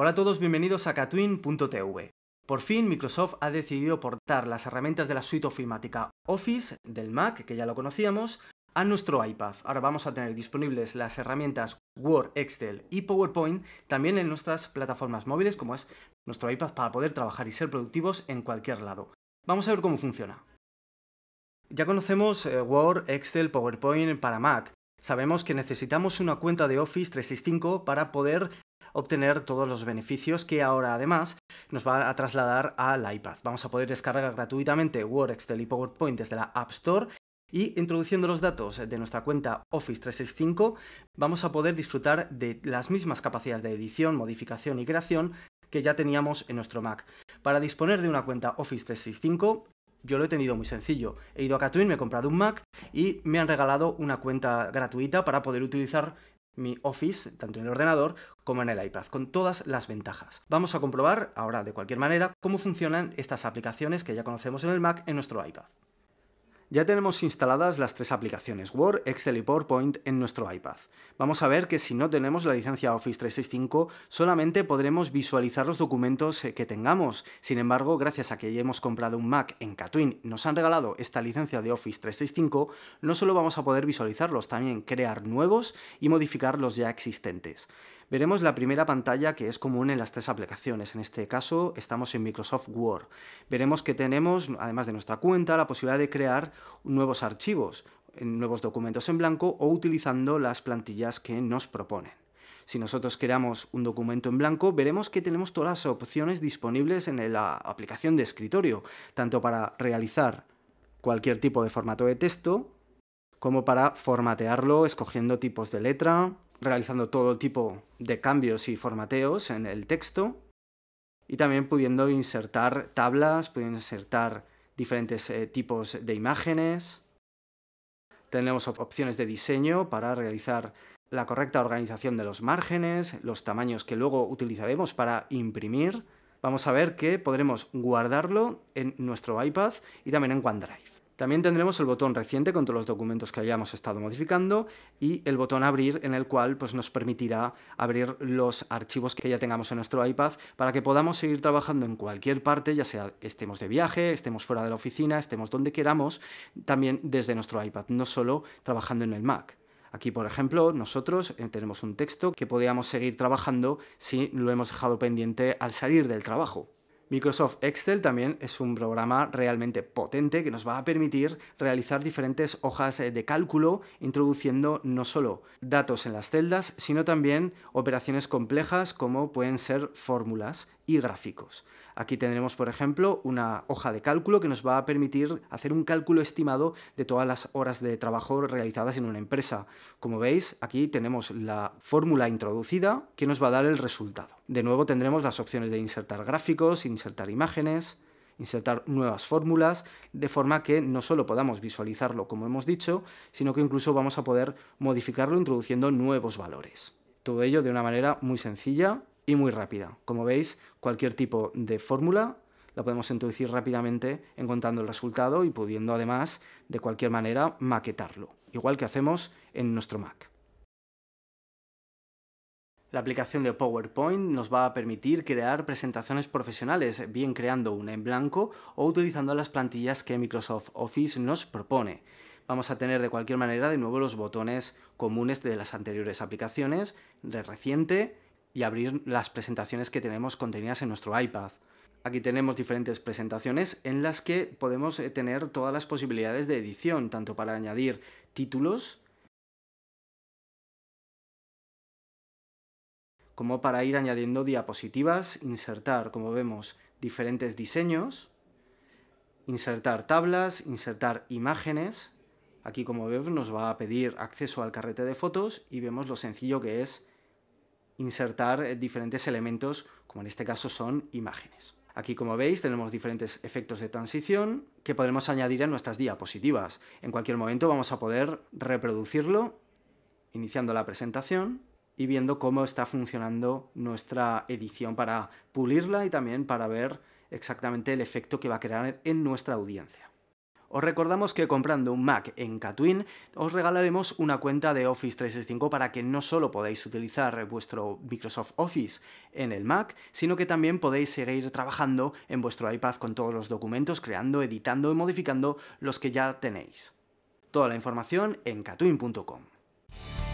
Hola a todos, bienvenidos a Catwin.tv. Por fin Microsoft ha decidido portar las herramientas de la suite ofimática Office del Mac, que ya lo conocíamos, a nuestro iPad. Ahora vamos a tener disponibles las herramientas Word, Excel y PowerPoint también en nuestras plataformas móviles como es nuestro iPad para poder trabajar y ser productivos en cualquier lado. Vamos a ver cómo funciona. Ya conocemos eh, Word, Excel, PowerPoint para Mac. Sabemos que necesitamos una cuenta de Office 365 para poder obtener todos los beneficios que ahora además nos va a trasladar al iPad. Vamos a poder descargar gratuitamente Word, Excel y PowerPoint desde la App Store y introduciendo los datos de nuestra cuenta Office 365 vamos a poder disfrutar de las mismas capacidades de edición, modificación y creación que ya teníamos en nuestro Mac. Para disponer de una cuenta Office 365 yo lo he tenido muy sencillo. He ido a Catwin, me he comprado un Mac y me han regalado una cuenta gratuita para poder utilizar mi Office, tanto en el ordenador como en el iPad, con todas las ventajas. Vamos a comprobar ahora, de cualquier manera, cómo funcionan estas aplicaciones que ya conocemos en el Mac en nuestro iPad. Ya tenemos instaladas las tres aplicaciones Word, Excel y PowerPoint en nuestro iPad. Vamos a ver que si no tenemos la licencia Office 365 solamente podremos visualizar los documentos eh, que tengamos. Sin embargo, gracias a que ya hemos comprado un Mac en Catwin, nos han regalado esta licencia de Office 365, no solo vamos a poder visualizarlos, también crear nuevos y modificar los ya existentes. Veremos la primera pantalla que es común en las tres aplicaciones. En este caso estamos en Microsoft Word. Veremos que tenemos, además de nuestra cuenta, la posibilidad de crear nuevos archivos, nuevos documentos en blanco o utilizando las plantillas que nos proponen. Si nosotros creamos un documento en blanco, veremos que tenemos todas las opciones disponibles en la aplicación de escritorio, tanto para realizar cualquier tipo de formato de texto, como para formatearlo escogiendo tipos de letra, realizando todo tipo de cambios y formateos en el texto y también pudiendo insertar tablas, pudiendo insertar diferentes eh, tipos de imágenes. Tenemos opciones de diseño para realizar la correcta organización de los márgenes, los tamaños que luego utilizaremos para imprimir. Vamos a ver que podremos guardarlo en nuestro iPad y también en OneDrive. También tendremos el botón reciente con todos los documentos que hayamos estado modificando y el botón abrir en el cual pues, nos permitirá abrir los archivos que ya tengamos en nuestro iPad para que podamos seguir trabajando en cualquier parte, ya sea estemos de viaje, estemos fuera de la oficina, estemos donde queramos, también desde nuestro iPad, no solo trabajando en el Mac. Aquí, por ejemplo, nosotros eh, tenemos un texto que podríamos seguir trabajando si lo hemos dejado pendiente al salir del trabajo. Microsoft Excel también es un programa realmente potente que nos va a permitir realizar diferentes hojas eh, de cálculo introduciendo no solo datos en las celdas, sino también operaciones complejas como pueden ser fórmulas y gráficos. Aquí tendremos, por ejemplo, una hoja de cálculo que nos va a permitir hacer un cálculo estimado de todas las horas de trabajo realizadas en una empresa. Como veis, aquí tenemos la fórmula introducida que nos va a dar el resultado. De nuevo tendremos las opciones de insertar gráficos, insertar imágenes, insertar nuevas fórmulas, de forma que no solo podamos visualizarlo como hemos dicho, sino que incluso vamos a poder modificarlo introduciendo nuevos valores. Todo ello de una manera muy sencilla y muy rápida. Como veis, cualquier tipo de fórmula la podemos introducir rápidamente encontrando el resultado y pudiendo además de cualquier manera maquetarlo, igual que hacemos en nuestro Mac. La aplicación de PowerPoint nos va a permitir crear presentaciones profesionales, bien creando una en blanco o utilizando las plantillas que Microsoft Office nos propone. Vamos a tener de cualquier manera de nuevo los botones comunes de las anteriores aplicaciones, de reciente, y abrir las presentaciones que tenemos contenidas en nuestro iPad. Aquí tenemos diferentes presentaciones en las que podemos eh, tener todas las posibilidades de edición, tanto para añadir títulos como para ir añadiendo diapositivas, insertar, como vemos, diferentes diseños, insertar tablas, insertar imágenes. Aquí, como vemos, nos va a pedir acceso al carrete de fotos y vemos lo sencillo que es insertar eh, diferentes elementos, como en este caso son imágenes. Aquí, como veis, tenemos diferentes efectos de transición que podemos añadir a nuestras diapositivas. En cualquier momento vamos a poder reproducirlo iniciando la presentación y viendo cómo está funcionando nuestra edición para pulirla y también para ver exactamente el efecto que va a crear en nuestra audiencia. Os recordamos que comprando un Mac en Catwin os regalaremos una cuenta de Office 365 para que no solo podáis utilizar vuestro Microsoft Office en el Mac, sino que también podéis seguir trabajando en vuestro iPad con todos los documentos, creando, editando y modificando los que ya tenéis. Toda la información en catwin.com.